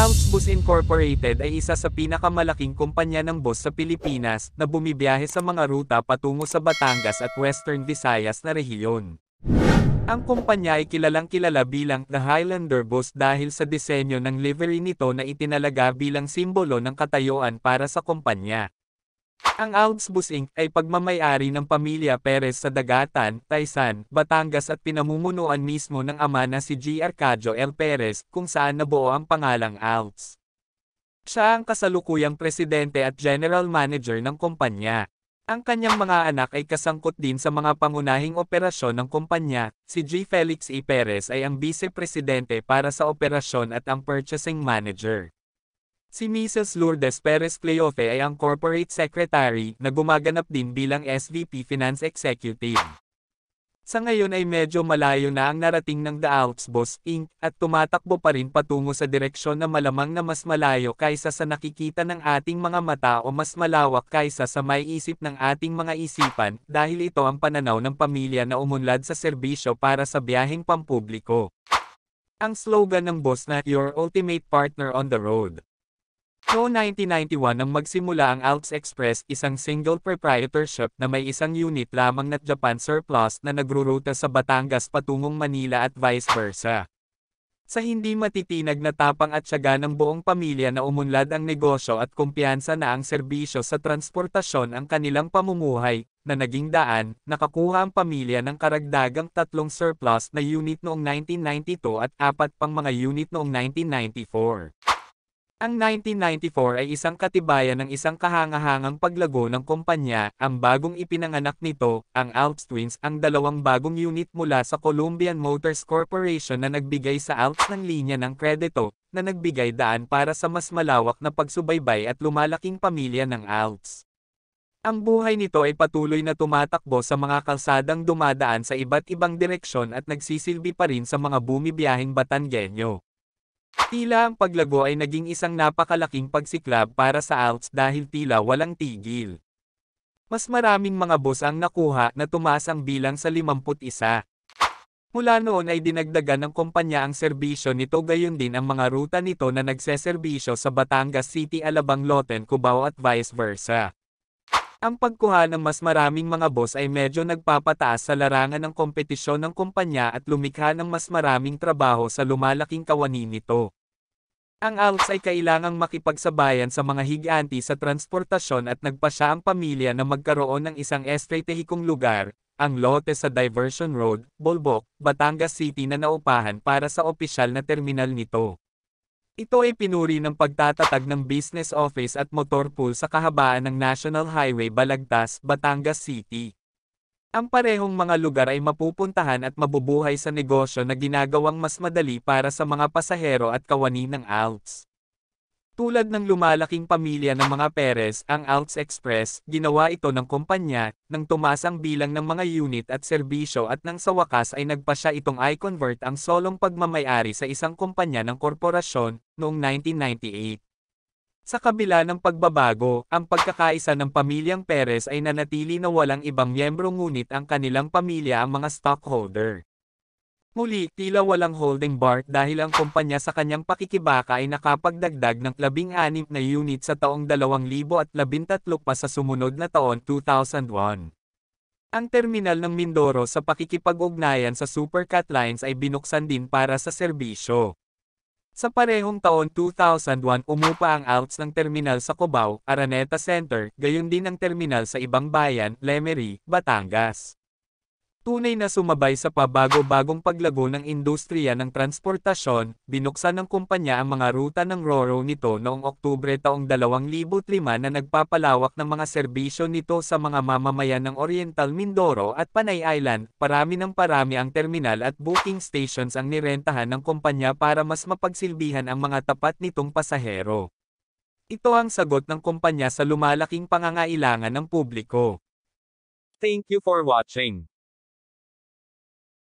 House Bus Incorporated ay isa sa pinakamalaking kumpanya ng bus sa Pilipinas na bumibiyahe sa mga ruta patungo sa Batangas at Western Visayas na rehiyon. Ang kumpanya ay kilalang kilala bilang The Highlander Bus dahil sa disenyo ng livery nito na itinalaga bilang simbolo ng katayuan para sa kumpanya. Ang Outsbus Inc. ay pagmamayari ng pamilya Perez sa Dagatan, Taysan, Batangas at pinamumunuan mismo ng ama na si G. Arcadio L. Perez, kung saan nabuo ang pangalang Alps. Siya ang kasalukuyang presidente at general manager ng kumpanya. Ang kanyang mga anak ay kasangkot din sa mga pangunahing operasyon ng kumpanya. Si G. Felix E. Perez ay ang vice-presidente para sa operasyon at ang purchasing manager. Si Mrs. Lourdes Perez Cleofe ay ang Corporate Secretary na gumaganap din bilang SVP Finance Executive. Sa ngayon ay medyo malayo na ang narating ng The Boss Inc. at tumatakbo pa rin patungo sa direksyon na malamang na mas malayo kaysa sa nakikita ng ating mga mata o mas malawak kaysa sa may isip ng ating mga isipan dahil ito ang pananaw ng pamilya na umunlad sa serbisyo para sa biyaheng pampubliko. Ang slogan ng boss na Your Ultimate Partner on the Road Noong 1991 nang magsimula ang Alps Express, isang single proprietorship na may isang unit lamang na Japan surplus na nagruruta sa Batangas patungong Manila at vice versa. Sa hindi matitinag na tapang at syaga ng buong pamilya na umunlad ang negosyo at kumpiyansa na ang serbisyo sa transportasyon ang kanilang pamumuhay, na naging daan, nakakuha ang pamilya ng karagdagang tatlong surplus na unit noong 1992 at apat pang mga unit noong 1994. Ang 1994 ay isang katibayan ng isang kahangahangang paglago ng kumpanya, ang bagong ipinanganak nito, ang Alps Twins, ang dalawang bagong unit mula sa Colombian Motors Corporation na nagbigay sa Alps ng linya ng kredito, na nagbigay daan para sa mas malawak na pagsubaybay at lumalaking pamilya ng Alps. Ang buhay nito ay patuloy na tumatakbo sa mga kalsadang dumadaan sa iba't ibang direksyon at nagsisilbi pa rin sa mga bumibiyahing Batangueño. Tila ang paglago ay naging isang napakalaking pagsiklab para sa Alps dahil tila walang tigil. Mas maraming mga boss ang nakuha na tumaas ang bilang sa 51. Mula noon ay dinagdagan ng kumpanya ang serbisyo nito gayon din ang mga ruta nito na nagseserbisyo sa Batangas City Alabang Loten Cubao at vice versa. Ang pagkuha ng mas maraming mga boss ay medyo nagpapataas sa larangan ng kompetisyon ng kumpanya at lumikha ng mas maraming trabaho sa lumalaking kawani nito. Ang ALPS ay kailangang makipagsabayan sa mga higanti sa transportasyon at nagpasya ang pamilya na magkaroon ng isang estratehikong lugar, ang lote sa Diversion Road, Bulbok, Batangas City na naupahan para sa opisyal na terminal nito. Ito ay pinuri ng pagtatatag ng business office at motor pool sa kahabaan ng National Highway Balagtas, Batangas City. Ang parehong mga lugar ay mapupuntahan at mabubuhay sa negosyo na ginagawang mas madali para sa mga pasahero at kawani ng Alps. Tulad ng lumalaking pamilya ng mga Perez, ang Alps Express, ginawa ito ng kumpanya, nang tumasang bilang ng mga unit at serbisyo at nang sa wakas ay nagpa siya itong i-convert ang solong pagmamayari sa isang kumpanya ng korporasyon, noong 1998. Sa kabila ng pagbabago, ang pagkakaisa ng pamilyang Perez ay nanatili na walang ibang miyembro ngunit ang kanilang pamilya ang mga stockholder. Muli, tila walang holding bar dahil ang kumpanya sa kanyang pakikibaka ay nakapagdagdag ng 16 na unit sa taong 2013 pa sa sumunod na taon 2001. Ang terminal ng Mindoro sa pakikipag-ugnayan sa Supercat Lines ay binuksan din para sa serbisyo. Sa parehong taon 2001 umupa ang outs ng terminal sa Cubao, Araneta Center, gayon din ang terminal sa ibang bayan, Lemery, Batangas. Tunay na sumabay sa pabago-bagong paglago ng industriya ng transportasyon, binuksan ng kumpanya ang mga ruta ng RORO nito noong Oktubre taong 2005 na nagpapalawak ng mga serbisyo nito sa mga mamamayan ng Oriental Mindoro at Panay Island. Parami ng parami ang terminal at booking stations ang nirentahan ng kumpanya para mas mapagsilbihan ang mga tapat nitong pasahero. Ito ang sagot ng kumpanya sa lumalaking pangangailangan ng publiko. Thank you for watching.